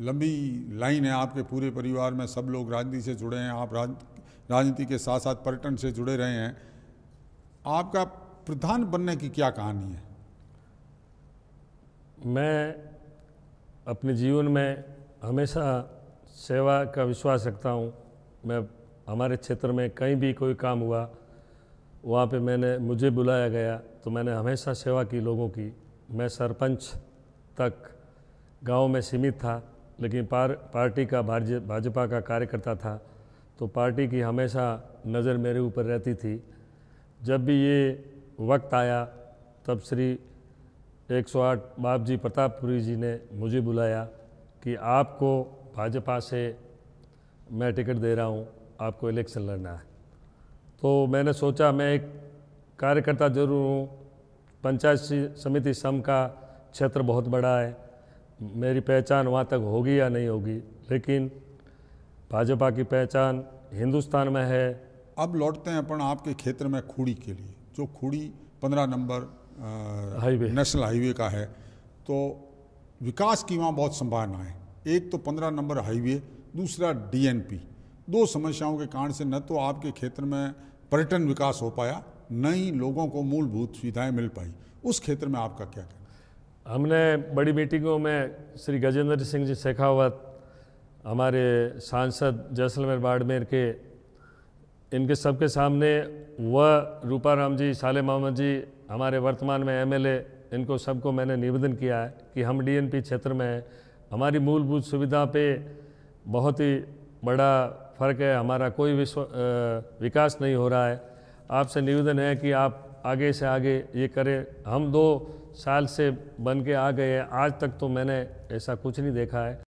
लंबी लाइन है आपके पूरे परिवार में सब लोग राजनीति से जुड़े हैं आप राजनीति के साथ साथ पर्यटन से जुड़े रहे हैं आपका प्रधान बनने की क्या कहानी है मैं अपने जीवन में हमेशा सेवा का विश्वास रखता हूँ मैं हमारे क्षेत्र में कहीं भी कोई काम हुआ वहाँ पे मैंने मुझे बुलाया गया तो मैंने हमेशा सेवा की लोगों की मैं सरपंच तक गांव में सीमित था लेकिन पार पार्टी का भाजपा का कार्यकर्ता था तो पार्टी की हमेशा नज़र मेरे ऊपर रहती थी जब भी ये वक्त आया तब श्री 108 बाप जी प्रतापपुरी जी ने मुझे बुलाया कि आपको भाजपा से मैं टिकट दे रहा हूँ आपको इलेक्शन लड़ना है तो मैंने सोचा मैं एक कार्यकर्ता जरूर हूँ पंचायत समिति सम का क्षेत्र बहुत बड़ा है मेरी पहचान वहाँ तक होगी या नहीं होगी लेकिन भाजपा की पहचान हिंदुस्तान में है अब लौटते हैं अपन आपके क्षेत्र में खूड़ी के लिए जो खूड़ी पंद्रह नंबर हाईवे नेशनल हाईवे का है तो विकास की वहाँ बहुत संभावना है एक तो पंद्रह नंबर हाईवे दूसरा डीएनपी दो समस्याओं के कारण से न तो आपके क्षेत्र में पर्यटन विकास हो पाया नई लोगों को मूलभूत सुविधाएं मिल पाई उस क्षेत्र में आपका क्या कहना हमने बड़ी मीटिंगों में श्री गजेंद्र सिंह जी शेखावत हमारे सांसद जैसलमेर बाड़मेर के इनके सबके सामने व रूपाराम जी साले मोहम्मद जी हमारे वर्तमान में एमएलए इनको सबको मैंने निवेदन किया है कि हम डीएनपी क्षेत्र में हैं हमारी मूलभूत सुविधा पे बहुत ही बड़ा फ़र्क है हमारा कोई विश्व विकास नहीं हो रहा है आपसे निवेदन है कि आप आगे से आगे ये करें हम दो साल से बन के आ गए हैं आज तक तो मैंने ऐसा कुछ नहीं देखा है